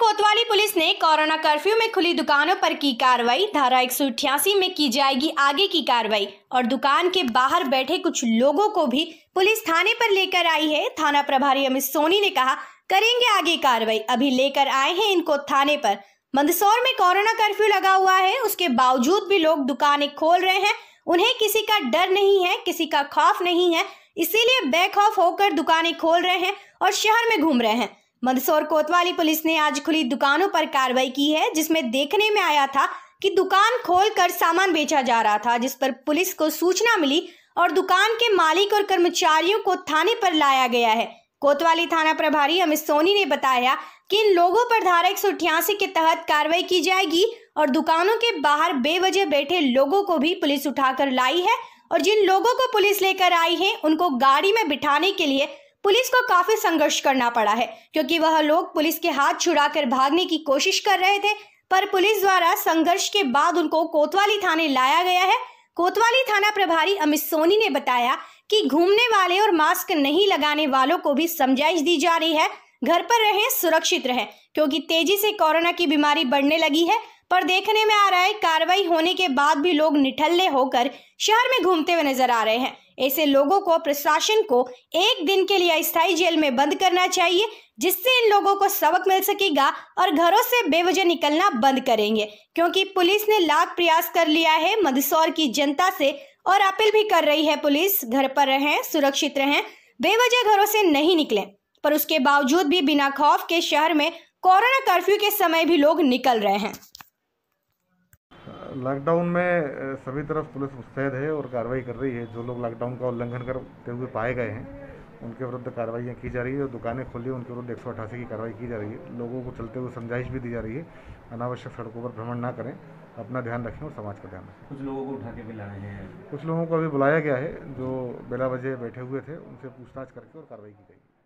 कोतवाली पुलिस ने corona curfew में खुली दुकानों पर की कार्रवाई धारा एक में की जाएगी आगे की कार्रवाई और दुकान के बाहर बैठे कुछ लोगों को भी पुलिस थाने पर लेकर आई है थाना प्रभारी अमित सोनी ने कहा करेंगे आगे कार्रवाई अभी लेकर आए हैं इनको थाने पर मंदसौर में कोरोना कर्फ्यू लगा हुआ है उसके बावजूद भी लोग दुकानें खोल रहे हैं उन्हें किसी का डर नहीं है किसी का खौफ नहीं है इसीलिए बेखौफ होकर दुकानें खोल रहे हैं और शहर में घूम रहे हैं मंदसौर कोतवाली पुलिस ने आज खुली दुकानों पर कार्रवाई की है जिसमें देखने में आया था कि दुकान खोलकर सामान बेचा जा रहा था जिस पर पुलिस को सूचना मिली और दुकान के मालिक और कर्मचारियों को थाने पर लाया गया है कोतवाली थाना प्रभारी अमित सोनी ने बताया कि इन लोगों पर धारा एक के तहत कार्रवाई की जाएगी और दुकानों के बाहर बेवजह बैठे लोगों को भी पुलिस उठाकर लाई है और जिन लोगों को पुलिस लेकर आई है उनको गाड़ी में बिठाने के लिए पुलिस को काफी संघर्ष करना पड़ा है क्योंकि वह लोग पुलिस के हाथ छुड़ाकर भागने की कोशिश कर रहे थे पर पुलिस द्वारा संघर्ष के बाद उनको कोतवाली थाने लाया गया है कोतवाली थाना प्रभारी अमित सोनी ने बताया कि घूमने वाले और मास्क नहीं लगाने वालों को भी समझाइश दी जा रही है घर पर रहें सुरक्षित रहें क्योंकि तेजी से कोरोना की बीमारी बढ़ने लगी है पर देखने में आ रहा है कार्रवाई होने के बाद भी लोग निठल्ले होकर शहर में घूमते हुए नजर आ रहे हैं ऐसे लोगों को प्रशासन को एक दिन के लिए स्थायी जेल में बंद करना चाहिए जिससे इन लोगों को सबक मिल सकेगा और घरों से बेवजह निकलना बंद करेंगे क्योंकि पुलिस ने लाख प्रयास कर लिया है मंदसौर की जनता से और अपील भी कर रही है पुलिस घर पर रहें सुरक्षित रहें बेवजह घरों से नहीं निकलें पर उसके बावजूद भी बिना खौफ के शहर में कोरोना कर्फ्यू के समय भी लोग निकल रहे हैं लॉकडाउन में सभी तरफ पुलिस मुस्तैद है और कार्रवाई कर रही है जो लोग लॉकडाउन का उल्लंघन करते हुए पाए गए हैं उनके विरुद्ध कार्रवाइयाँ की जा रही है और दुकानें खोली उनके विरुद्ध एक की कार्रवाई की जा रही है लोगों को चलते हुए समझाइश भी दी जा रही है अनावश्यक सड़कों पर भ्रमण ना करें अपना ध्यान रखें और समाज का ध्यान रखें कुछ लोगों को उठा के भी लाए हैं कुछ लोगों को अभी बुलाया गया है जो बेला बजे बैठे हुए थे उनसे पूछताछ करके और कार्रवाई की गई